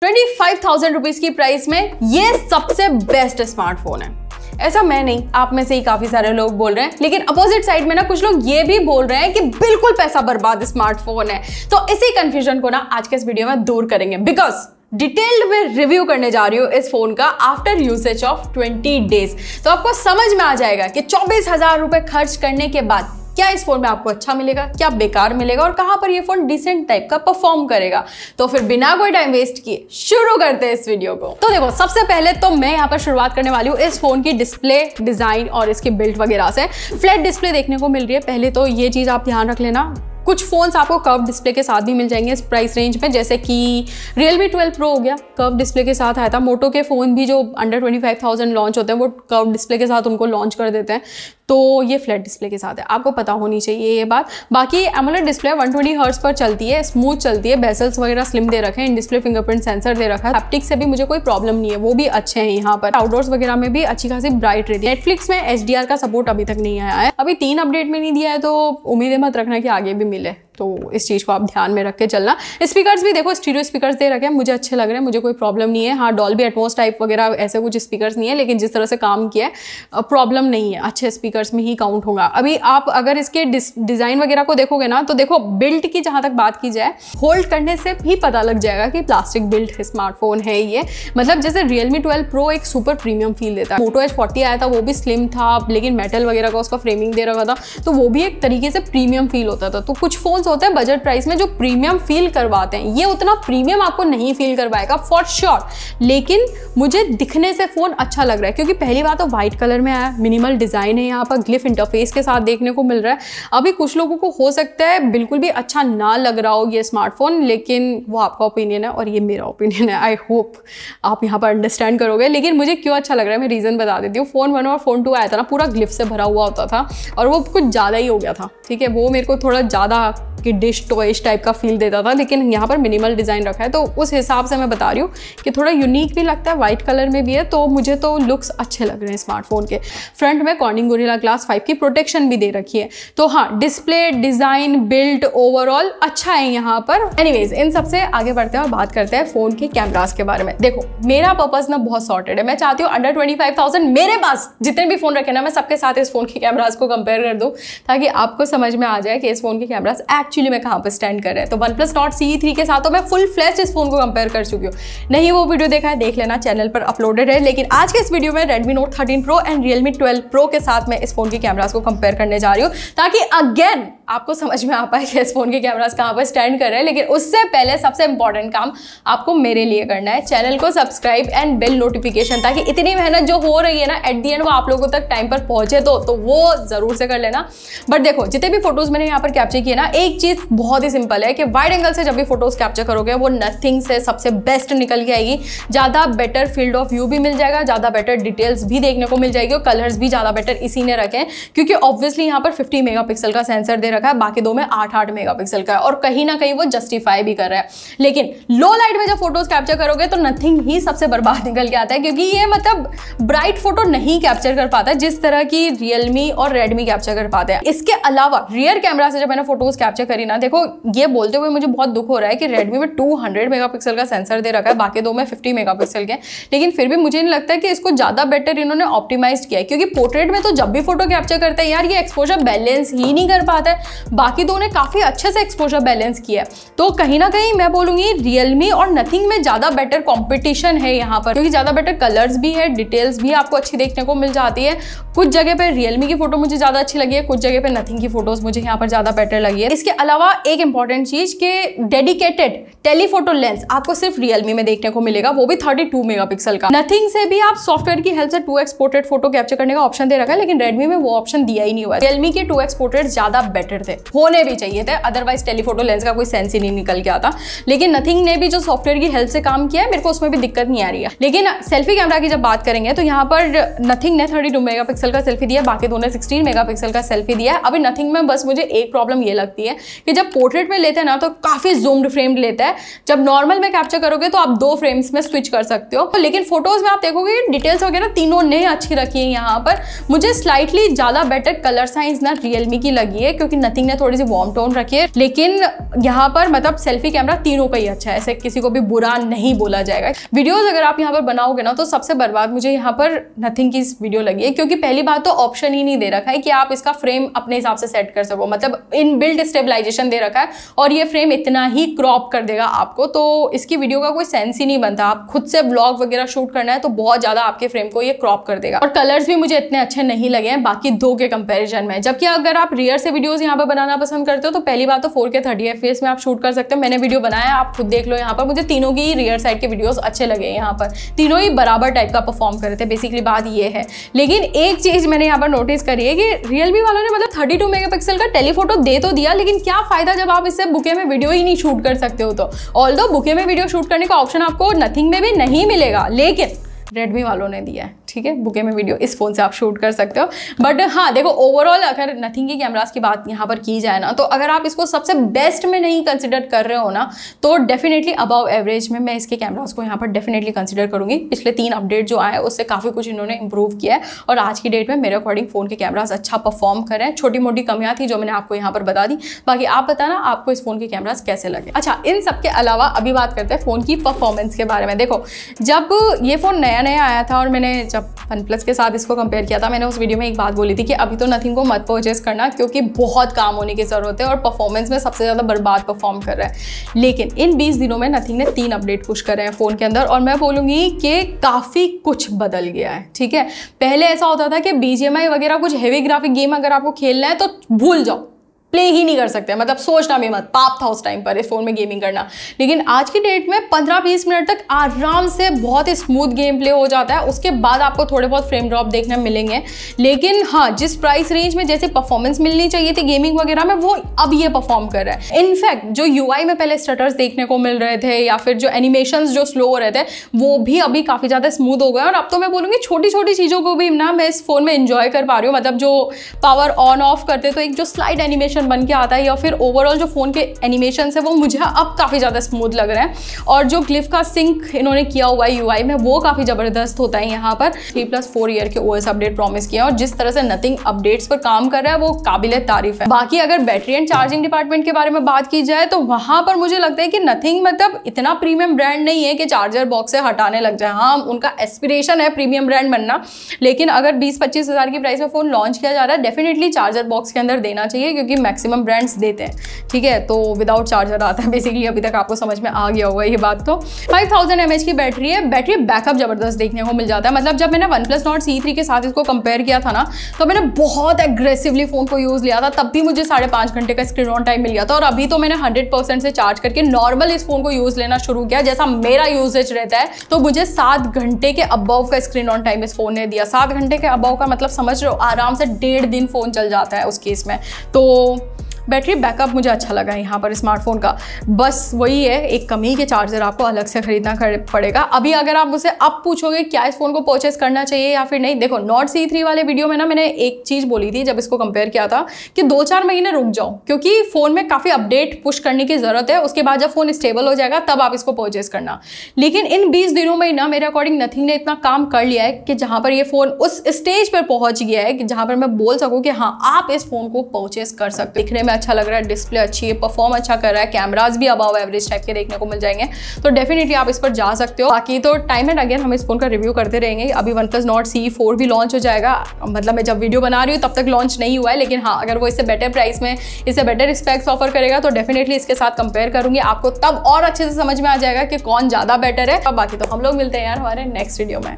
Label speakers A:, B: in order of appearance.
A: twenty five thousand rupees की price में ये सबसे बेस्ट स्मार्टफोन है ऐसा मैं नहीं आप में से ही काफी सारे लोग बोल रहे हैं लेकिन अपोजिट साइड में ना कुछ लोग ये भी बोल रहे हैं कि बिल्कुल पैसा बर्बाद स्मार्टफोन है तो इसी कंफ्यूजन को ना आज के इस वीडियो में दूर करेंगे बिकॉज डिटेल्ड में रिव्यू करने जा रही हूँ इस फोन का आफ्टर यूसेज ऑफ 20 डेज तो आपको समझ में आ जाएगा कि चौबीस हजार रुपए खर्च करने के बाद क्या इस फ़ोन में आपको अच्छा मिलेगा क्या बेकार मिलेगा और कहाँ पर ये फ़ोन डिसेंट टाइप का परफॉर्म करेगा तो फिर बिना कोई टाइम वेस्ट किए शुरू करते हैं इस वीडियो को तो देखो सबसे पहले तो मैं यहाँ पर शुरुआत करने वाली हूँ इस फ़ोन की डिस्प्ले डिज़ाइन और इसके बिल्ट वगैरह से फ्लैट डिस्प्ले देखने को मिल रही है पहले तो ये चीज़ आप ध्यान रख लेना कुछ फ़ोन्स आपको कर्व डिस्प्ले के साथ भी मिल जाएंगे इस प्राइस रेंज में जैसे कि रियलमी 12 ट्वेल्व प्रो हो गया कर्व डिस्प्ले के साथ आया था मोटो के फ़ोन भी जो under twenty five thousand launch होते हैं वो कर्व डिस्प्ले के साथ उनको लॉन्च कर देते हैं तो ये फ्लैट डिस्प्ले के साथ है आपको पता होनी चाहिए ये बात बाकी एमोलेट डिस्प्ले 120 ट्वेंटी हर्ट्स पर चलती है स्मूथ चलती है बेसल्स वगैरह स्लिम दे रखे हैं डिस्प्ले फिंगरप्रिंट सेंसर दे रखा है हैप्टिक से भी मुझे कोई प्रॉब्लम नहीं है वो भी अच्छे हैं यहाँ पर आउटडोर्स वगैरह में भी अच्छी खासी ब्राइट रहती है नेटफ्लिक्स में एच का सपोर्ट अभी तक नहीं आया है अभी तीन अपडेट में नहीं दिया है तो उम्मीदें मत रखना कि आगे भी मिले तो इस चीज़ को आप ध्यान में रख के चलना स्पीकर्स भी देखो स्टीरियो स्पीकर्स दे रखे हैं मुझे अच्छे लग रहे हैं मुझे कोई प्रॉब्लम नहीं है हाँ डॉल भी एटमोस टाइप वगैरह ऐसे कुछ स्पीकर्स नहीं है लेकिन जिस तरह से काम किया है प्रॉब्लम नहीं है अच्छे स्पीकर्स में ही काउंट होगा अभी आप अगर इसके डिज़ाइन वगैरह को देखोगे ना तो देखो बिल्ट की जहाँ तक बात की जाए होल्ड करने से भी पता लग जाएगा कि प्लास्टिक बिल्ट स्मार्टफोन है ये मतलब जैसे रियलमी ट्वेल्व प्रो एक सुपर प्रीमियम फील देता है मोटो एच फोर्टी आया था वो भी स्लिम था लेकिन मेटल वगैरह का उसका फ्रेमिंग दे रखा था तो वो भी एक तरीके से प्रीमियम फील होता था तो कुछ फोन ऑप्शंस होते हैं बजट प्राइस में जो प्रीमियम फील करवाते हैं ये उतना प्रीमियम आपको नहीं फील करवाएगा फॉर श्योर लेकिन मुझे दिखने से फ़ोन अच्छा लग रहा है क्योंकि पहली बार तो व्हाइट कलर में आया मिनिमल डिज़ाइन है यहाँ पर ग्लिफ इंटरफेस के साथ देखने को मिल रहा है अभी कुछ लोगों को हो सकता है बिल्कुल भी अच्छा ना लग रहा हो ये स्मार्टफोन लेकिन वो आपका ओपिनियन है और ये मेरा ओपिनियन है आई होप आप यहाँ पर अंडरस्टैंड करोगे लेकिन मुझे क्यों अच्छा लग रहा है मैं रीज़न बता देती हूँ फ़ोन वन और फ़ोन टू आया था ना पूरा ग्लिफ से भरा हुआ होता था और वो कुछ ज़्यादा ही हो गया था ठीक है वो मेरे को थोड़ा ज़्यादा कि डिश टॉयश टाइप का फील देता था लेकिन यहाँ पर मिनिमल डिज़ाइन रखा है तो उस हिसाब से मैं बता रही हूँ कि थोड़ा यूनिक भी लगता है वाइट कलर में भी है तो मुझे तो लुक्स अच्छे लग रहे हैं स्मार्टफोन के फ्रंट में कॉर्निंग गोरिला ग्लास फाइव की प्रोटेक्शन भी दे रखी है तो हाँ डिस्प्ले डिज़ाइन बिल्ट ओवरऑल अच्छा है यहाँ पर एनीवेज इन सबसे आगे बढ़ते हैं और बात करते हैं फ़ोन के कैमराज के बारे में देखो मेरा पर्पज़ ना बहुत सॉर्टेड है मैं चाहती हूँ अंडर ट्वेंटी फाइव थाउजेंड मेरे पास जितने भी फ़ोन रखे ना मैं सबके साथ इस फ़ोन के कैमराज को कंपेयर कर दूँ ताकि आपको समझ में आ जाए कि इस फ़ोन के कैमराज एक्चुअल एक्चुअली मैं कहाँ पर स्टैंड कर रहा है तो वन प्लस नॉट सी थ्री के साथ तो मैं फुल फ्लैश इस फोन को कंपेयर कर चुकी हूँ नहीं वो वीडियो देखा है देख लेना चैनल पर अपलोडेड है लेकिन आज के इस वीडियो में Redmi Note thirteen pro and Realme twelve pro के साथ मैं इस फोन की कैमराज को कंपेयर करने जा रही हूँ ताकि अगेन आपको समझ में आ पाए कि इस फ़ोन के कैमरास कहाँ पर स्टैंड कर रहे हैं लेकिन उससे पहले सबसे इंपॉर्टेंट काम आपको मेरे लिए करना है चैनल को सब्सक्राइब एंड बेल नोटिफिकेशन ताकि इतनी मेहनत जो हो रही है ना एट दी एंड वो आप लोगों तक टाइम पर पहुंचे तो, तो वो ज़रूर से कर लेना बट देखो जितने भी फोटोज़ मैंने यहाँ पर कैप्चर किए ना एक चीज़ बहुत ही सिंपल है कि वाइड एंगल से जब भी फोटोज़ कैप्चर करोगे वो नथिंग से सबसे बेस्ट निकल के आएगी ज़्यादा बेटर फील्ड ऑफ व्यू भी मिल जाएगा ज़्यादा बेटर डिटेल्स भी देखने को मिल जाएगी और कलर्स भी ज़्यादा बेटर इसी ने रखें क्योंकि ऑब्वियसली यहाँ पर फिफ्टी मेगा का सेंसर दे रखा है बाकी दो में आठ आठ पिक्सल का है और कहीं ना कहीं वो जस्टिफाई भी कर रहा है लेकिन लो लाइट में जब फोटोज कैप्चर करोगे तो नथिंग ही सबसे बर्बाद निकल के आता है क्योंकि ये मतलब ब्राइट फोटो नहीं कैप्चर कर पाता जिस तरह की रियलमी और रेडमी कैप्चर कर पाते हैं इसके अलावा रियर कैमरा से जब मैंने फोटोज कैप्चर करी ना देखो ये बोलते हुए मुझे बहुत दुख हो रहा है कि रेडमी में टू हंड्रेड मेगापिक्सल का सेंसर दे रखा है बाकी दो में फिफ्टी मेगापिक्सल के लेकिन फिर भी मुझे नहीं लगता कि इसको ज़्यादा बेटर इन्होंने ऑप्टिमाइज किया है क्योंकि पोर्ट्रेट में तो जब भी फोटो कैप्चर करते हैं यार ये एक्सपोजर बैलेंस ही नहीं कर पाता है बाकी दो ने काफ़ी अच्छे से एक्सपोजर बैलेंस किया है तो कहीं ना कहीं मैं बोलूंगी रियलमी और नथिंग में ज़्यादा बेटर कॉम्पिटिशन है यहाँ पर क्योंकि ज़्यादा बेटर कलर्स भी है डिटेल्स भी आपको अच्छी देखने को मिल जाती है कुछ जगह पर रियलमी की फोटो मुझे ज़्यादा अच्छी लगी है कुछ जगह पर नथिंग की फोटोज़ मुझे यहाँ पर ज़्यादा बेटर लगी है इसके अलावा एक इंपॉर्टेंट चीज़ के डेडिकेटेड टेलीफोटो लेंस आपको सिर्फ रियलमी में देखने को मिलेगा वो भी मेगा पिक्सल का नथिंग से भी आप सॉफ्टवेयर की हेल्प से टू एक्सपोर्टेड फोटो कैप्चर करने का ऑप्शन दे रखा है लेकिन रेडमी में वो ऑप्शन दिया ही नहीं हुआ रियलमी के टू एक्सपोर्टेड ज्यादा बेटर थे होने भी चाहिए थे अदरवाइज टेलीफोटो लेंस का कोई सेंस ही नहीं निकल गया था लेकिन नथिंग ने भी जो सॉफ्टवेयर की हेल्प से काम किया है मेरे को उसमें भी दिक्कत नहीं आ रही है लेकिन सेल्फी कैमरा की जब बात करेंगे तो यहाँ पर नथिंग ने थर्टी टू मेगा मेगापिक्सल का सेल्फी दिया बाकी दोनों सिक्सटीन मेगापिक्सल का सेल्फी दिया है अभी नथिंग में बस मुझे एक प्रॉब्लम ये लगती है कि जब पोर्ट्रेट में लेते हैं ना तो काफ़ी जूम्ड फ्रेम लेता है जब नॉर्मल में कैप्चर करोगे तो आप दो फ्रेम्स में स्विच कर सकते हो तो लेकिन फोटोज़ में आप देखोगे डिटेल्स वगैरह तीनों ने अच्छी रखी है यहाँ पर मुझे स्लाइटली ज़्यादा बेटर कलर साइंस ना रियलमी की लगी है क्योंकि नथिंग ने थोड़ी सी वार्म टोन रखी है लेकिन यहाँ पर मतलब सेल्फी कैमरा तीनों का ही अच्छा है ऐसे किसी को भी बुरा नहीं बोला जाएगा वीडियोज़ अगर आप यहाँ पर बनाओगे ना तो सबसे बर्बाद मुझे यहाँ पर नथिंग की वीडियो लगी है क्योंकि पहले पहली बात तो ऑप्शन ही नहीं दे रखा है कि आप इसका फ्रेम अपने हिसाब से सेट कर सको मतलब इन बिल्ड स्टेबलाइजेशन दे रखा है और ये फ्रेम इतना ही क्रॉप कर देगा आपको तो इसकी वीडियो का कोई सेंस ही नहीं बनता आप खुद से ब्लॉग वगैरह शूट करना है तो बहुत ज़्यादा आपके फ्रेम को ये क्रॉप कर देगा और कलर्स भी मुझे इतने अच्छे नहीं लगे हैं बाकी दो के कंपेरिजन में जबकि अगर आप रियर से वीडियोज़ यहाँ पर बनाना पसंद करते हो तो पहली बात तो फोर के थर्टी एफ में आप शूट कर सकते हो मैंने वीडियो बनाया आप खुद देख लो यहाँ पर मुझे तीनों की रियर साइड के वीडियोज़ अच्छे लगे यहाँ पर तीनों ही बराबर टाइप का परफॉर्म कर रहे थे बेसिकली बात ये है लेकिन एक चीज़ मैंने यहाँ पर नोटिस करी है कि रियलमी वालों ने मतलब 32 मेगा का टेलीफोटो दे तो दिया लेकिन क्या फ़ायदा जब आप इससे बुके में वीडियो ही नहीं शूट कर सकते हो तो ऑल बुके में वीडियो शूट करने का ऑप्शन आपको नथिंग में भी नहीं मिलेगा लेकिन रेडमी वालों ने दिया है ठीक है बुके में वीडियो इस फ़ोन से आप शूट कर सकते हो बट हाँ देखो ओवरऑल अगर नथिंग की कैमराज की बात यहाँ पर की जाए ना तो अगर आप इसको सबसे बेस्ट में नहीं कंसिडर कर रहे हो ना तो डेफिनेटली अबव एवरेज में मैं इसके कैमराज को यहाँ पर डेफिनेटली कंसिडर करूँगी पिछले तीन अपडेट जो आए उससे काफ़ी कुछ इन्होंने इंप्रूव किया है और आज की डेट में मेरे अकॉर्डिंग फ़ोन के कैमराज अच्छा परफॉर्म करें छोटी मोटी कमियाँ थी जो मैंने आपको यहाँ पर बता दी बाकी आप बताना आपको इस फ़ोन के कैमराज कैसे लगे अच्छा इन सब के अलावा अभी बात करते हैं फ़ोन की परफॉर्मेंस के बारे में देखो जब ये फ़ोन नया नया आया था और मैंने जब वन प्लस के साथ इसको कंपेयर किया था मैंने उस वीडियो में एक बात बोली थी कि अभी तो नथिंग को मत परचेज करना क्योंकि बहुत काम होने की ज़रूरत है और परफॉर्मेंस में सबसे ज़्यादा बर्बाद परफॉर्म कर रहा है लेकिन इन बीस दिनों में नथिंग ने तीन अपडेट पुश करे हैं फ़ोन के अंदर और मैं बोलूँगी कि काफ़ी कुछ बदल गया है ठीक है पहले ऐसा होता था कि बी वगैरह कुछ हैवी ग्राफिक गेम अगर आपको खेलना है तो भूल जाओ प्ले ही नहीं कर सकते मतलब सोचना भी मत पाप था उस टाइम पर इस फ़ोन में गेमिंग करना लेकिन आज की डेट में पंद्रह बीस मिनट तक आराम से बहुत ही स्मूथ गेम प्ले हो जाता है उसके बाद आपको थोड़े बहुत फ्रेम ड्रॉप देखने मिलेंगे लेकिन हाँ जिस प्राइस रेंज में जैसे परफॉर्मेंस मिलनी चाहिए थी गेमिंग वगैरह में वो अब ये परफॉर्म कर रहा है इनफैक्ट जो यू में पहले स्टटर्स देखने को मिल रहे थे या फिर जो एनिमेशन जो स्लो हो रहे थे वो भी अभी काफ़ी ज़्यादा स्मूथ हो गए और अब तो मैं बोलूँगी छोटी छोटी चीज़ों को भी ना मैं इस फ़ोन में इंजॉय कर पा रही हूँ मतलब जो पावर ऑन ऑफ करते तो एक जो स्लाइड एनिमेशन एनिमेशन बन के आता है या फिर ओवरऑल जो फ़ोन के एनिमेशन है वो मुझे अब काफ़ी ज़्यादा स्मूथ लग रहे हैं और जो ग्लिफ का सिंक इन्होंने किया हुआ है यू में वो काफ़ी ज़बरदस्त होता है यहाँ पर थ्री प्लस फोर ईयर के ओ अपडेट प्रॉमिस किया और जिस तरह से नथिंग अपडेट्स पर काम कर रहा है वो काबिल तारीफ है बाकी अगर बैटरी एंड चार्जिंग डिपार्टमेंट के बारे में बात की जाए तो वहाँ पर मुझे लगता है कि नथिंग मतलब इतना प्रीमियम ब्रांड नहीं है कि चार्जर बॉक्स से हटाने लग जाए हाँ उनका एस्पिरेशन है प्रीमियम ब्रांड बनना लेकिन अगर बीस पच्चीस हज़ार की प्राइस में फ़ोन लॉन्च किया जा रहा है डेफिनेटली चार्जर बॉक्स के अंदर देना चाहिए क्योंकि मैक्सिमम ब्रांड्स देते हैं ठीक है तो विदाउट चार्जर आता है बेसिकली अभी तक आपको समझ में आ गया होगा ये बात तो फाइव थाउजेंड की बैटरी है बैटरी बैकअप ज़बरदस्त देखने को मिल जाता है मतलब जब मैंने वन प्लस नॉट सी थ्री के साथ इसको कंपेयर किया था ना तो मैंने बहुत एग्रेसिवली फ़ोन को यूज़ लिया था तब भी मुझे साढ़े पाँच घंटे का स्क्रीन ऑन टाइम मिल गया था और अभी तो मैंने हंड्रेड परसेंट से चार्ज करके नॉर्मल इस फ़ोन को यूज़ लेना शुरू किया जैसा मेरा यूजेज रहता है तो मुझे सात घंटे के अबव का स्क्रीन ऑन टाइम इस फ़ोन ने दिया सात घंटे के अबव का मतलब समझ रहे हो आराम से डेढ़ दिन फ़ोन चल जाता है उस केस में तो बैटरी बैकअप मुझे अच्छा लगा यहाँ पर स्मार्टफोन का बस वही है एक कमी के चार्जर आपको अलग से खरीदना पड़ेगा अभी अगर आप मुझसे अब पूछोगे क्या इस फ़ोन को परचेस करना चाहिए या फिर नहीं देखो नॉट सी थ्री वाले वीडियो में ना मैंने एक चीज़ बोली थी जब इसको कंपेयर किया था कि दो चार महीने रुक जाओ क्योंकि फ़ोन में काफ़ी अपडेट पुश करने की ज़रूरत है उसके बाद जब फ़ोन स्टेबल हो जाएगा तब आप इसको परचेस करना लेकिन इन बीस दिनों में ना मेरे अकॉर्डिंग नथिंग ने इतना काम कर लिया है कि जहाँ पर ये फ़ोन उस स्टेज पर पहुँच गया है कि जहाँ पर मैं बोल सकूँ कि हाँ आप इस फ़ोन को परचेस कर सकते दिखने में अच्छा लग रहा है डिस्प्ले अच्छी है परफॉर्म अच्छा कर रहा है कैमराज भी अबाव एवरेज टाइप के देखने को मिल जाएंगे तो डेफिनेटली आप इस पर जा सकते हो बाकी तो टाइम एंड अगेन हम इस फोन का रिव्यू करते रहेंगे अभी OnePlus Nord CE four भी लॉन्च हो जाएगा मतलब मैं जब वीडियो बना रही हूँ तब तक लॉन्च नहीं हुआ है लेकिन हाँ अगर वो इससे बेटर प्राइस में इससे बेटर स्पेक्स ऑफर करेगा तो डेफिनेटली इसके साथ कंपेयर करूंगी आपको तब और अच्छे से समझ में आ जाएगा कि कौन ज़्यादा बेटर है बाकी तो हम लोग मिलते हैं यार हमारे नेक्स्ट वीडियो में